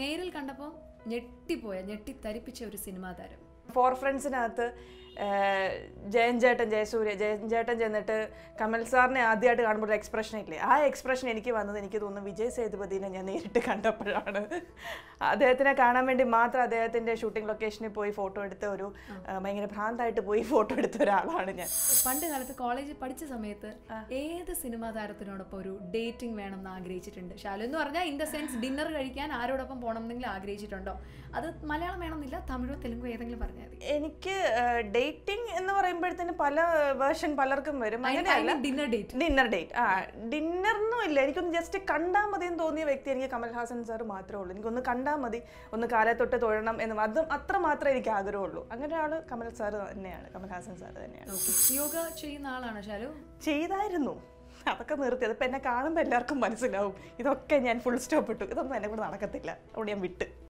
നേരിൽ കണ്ടപ്പോൾ ഞെട്ടിപ്പോയ ഞെട്ടിത്തരിപ്പിച്ച ഒരു സിനിമാ താരം ഫോർ ഫ്രണ്ട്സിനകത്ത് ജയൻ ചേട്ടൻ ജയസൂര്യ ജയൻ ചേട്ടൻ ചെന്നിട്ട് കമൽ സാറിനെ ആദ്യമായിട്ട് കാണുമ്പോൾ ഒരു എക്സ്പ്രഷൻ ഇല്ലേ ആ എക്സ്പ്രഷൻ എനിക്ക് വന്നത് എനിക്ക് തോന്നുന്നു വിജയ് സേതുപതിനെ ഞാൻ നേരിട്ട് കണ്ടപ്പോഴാണ് അദ്ദേഹത്തിനെ കാണാൻ വേണ്ടി മാത്രം അദ്ദേഹത്തിൻ്റെ ഷൂട്ടിംഗ് ലൊക്കേഷനിൽ പോയി ഫോട്ടോ എടുത്ത ഒരു ഭയങ്കര ഭ്രാന്തായിട്ട് പോയി ഫോട്ടോ എടുത്ത ഒരാളാണ് ഞാൻ പണ്ട് കാലത്ത് കോളേജിൽ പഠിച്ച സമയത്ത് ഏത് സിനിമാ താരത്തിനോടൊപ്പം ഒരു ഡേറ്റിംഗ് വേണം എന്ന് ആഗ്രഹിച്ചിട്ടുണ്ട് ഷാലു എന്ന് പറഞ്ഞാൽ ഇൻ ദ സെൻസ് ഡിന്നർ കഴിക്കാൻ ആരോടൊപ്പം പോകണം എന്നെങ്കിലും ആഗ്രഹിച്ചിട്ടുണ്ടോ അത് മലയാളം വേണമെന്നില്ല തമിഴോ തെലുങ്കോ ഏതെങ്കിലും പറഞ്ഞാൽ എനിക്ക് ഡേ ഡേറ്റിംഗ് എന്ന് പറയുമ്പോഴത്തേന് പല വേർഷൻ പലർക്കും വരും അങ്ങനെയല്ല ഡിന്നർ ഡേറ്റ് ഡിന്നർ ഡേറ്റ് ആ ഡിന്നറിനും ഇല്ല എനിക്കൊന്ന് ജസ്റ്റ് കണ്ടാൽ മതി എന്ന് തോന്നിയ വ്യക്തി എനിക്ക് കമൽഹാസൻ സാർ മാത്രമേ ഉള്ളൂ എനിക്കൊന്ന് കണ്ടാൽ മതി ഒന്ന് കാലത്തൊട്ട് തൊഴണം എന്ന് അതും അത്ര മാത്രമേ എനിക്ക് ആഗ്രഹമുള്ളൂ അങ്ങനെ ആള് കമൽ സാർ തന്നെയാണ് കമൽഹാസൻ സാർ തന്നെയാണ് യോഗ ചെയ്യുന്ന ആളാണ് ശാലു ചെയ്തായിരുന്നു അതൊക്കെ നിർത്തി അതിപ്പോൾ എന്നെ കാണുമ്പോൾ എല്ലാവർക്കും മനസ്സിലാവും ഇതൊക്കെ ഞാൻ ഫുൾ സ്റ്റോപ്പ് ഇട്ടു ഇതൊന്നും എന്നെ കൂടെ നടക്കത്തില്ല അതുകൊണ്ട് ഞാൻ വിട്ട്